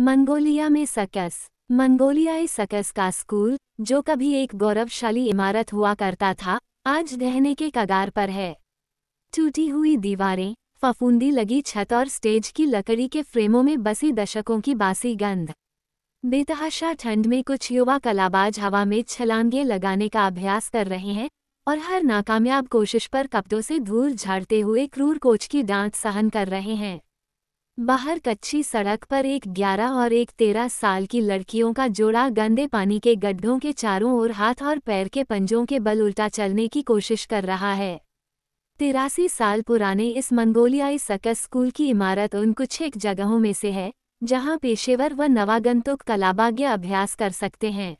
Mongolia में सकस मंगोलियाई सकस का स्कूल जो कभी एक गौरवशाली इमारत हुआ करता था आज ढहने के कगार पर है टूटी हुई दीवारें फफूंदी लगी छत और स्टेज की लकड़ी के फ्रेमों में बसी दशकों की बासी गंध बेतहाशा ठंड में कुछ युवा कलाबाज हवा में छलांगे लगाने का अभ्यास कर रहे हैं और हर नाकामयाब कोशिश पर कपड़ों से धूल झाड़ते हुए क्रूर कोच की डांट सहन कर रहे हैं बाहर कच्ची सड़क पर एक 11 और एक 13 साल की लड़कियों का जोड़ा गंदे पानी के गड्ढों के चारों ओर हाथ और पैर के पंजों के बल उल्टा चलने की कोशिश कर रहा है तिरासी साल पुराने इस मंगोलियाई सकस स्कूल की इमारत उन कुछ एक जगहों में से है जहां पेशेवर व नवागंतुक कलाबाग्य अभ्यास कर सकते हैं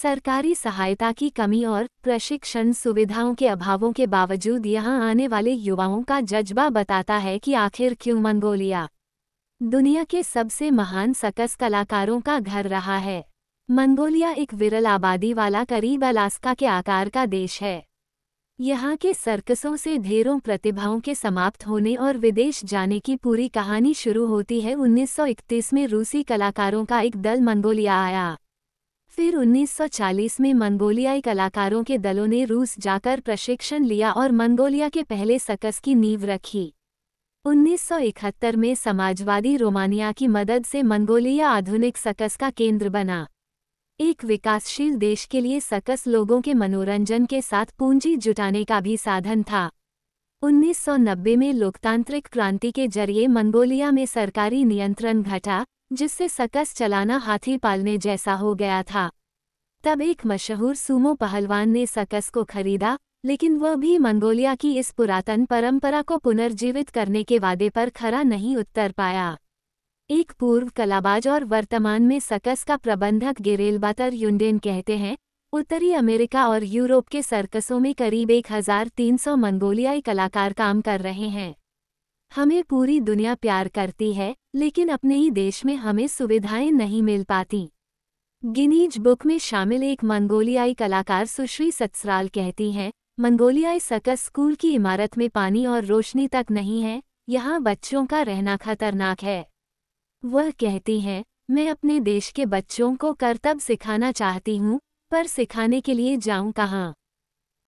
सरकारी सहायता की कमी और प्रशिक्षण सुविधाओं के अभावों के बावजूद यहाँ आने वाले युवाओं का जज्बा बताता है कि आखिर क्यों मंगोलिया दुनिया के सबसे महान सकस कलाकारों का घर रहा है मंगोलिया एक विरल आबादी वाला करीब अलास्का के आकार का देश है यहाँ के सर्कसों से ढेरों प्रतिभाओं के समाप्त होने और विदेश जाने की पूरी कहानी शुरू होती है 1931 में रूसी कलाकारों का एक दल मंगोलिया आया फिर 1940 में मंगोलियाई कलाकारों के दलों ने रूस जाकर प्रशिक्षण लिया और मंगोलिया के पहले सकस की नींव रखी 1971 में समाजवादी रोमानिया की मदद से मंगोलिया आधुनिक सकस का केंद्र बना एक विकासशील देश के लिए सकस लोगों के मनोरंजन के साथ पूंजी जुटाने का भी साधन था 1990 में लोकतांत्रिक क्रांति के जरिए मंगोलिया में सरकारी नियंत्रण घटा जिससे सकस चलाना हाथी पालने जैसा हो गया था तब एक मशहूर सूमो पहलवान ने सकस को खरीदा लेकिन वह भी मंगोलिया की इस पुरातन परंपरा को पुनर्जीवित करने के वादे पर खरा नहीं उतर पाया एक पूर्व कलाबाज और वर्तमान में सकस का प्रबंधक गिरेलबातर युंडेन कहते हैं उत्तरी अमेरिका और यूरोप के सर्कसों में करीब 1300 मंगोलियाई कलाकार काम कर रहे हैं हमें पूरी दुनिया प्यार करती है लेकिन अपने ही देश में हमें सुविधाएं नहीं मिल पाती गिनीज बुक में शामिल एक मंगोलियाई कलाकार सुश्री सत्सराल कहती हैं मंगोलियाई सकस स्कूल की इमारत में पानी और रोशनी तक नहीं है यहाँ बच्चों का रहना खतरनाक है वह कहती हैं मैं अपने देश के बच्चों को कर्तव्य सिखाना चाहती हूँ पर सिखाने के लिए जाऊं कहाँ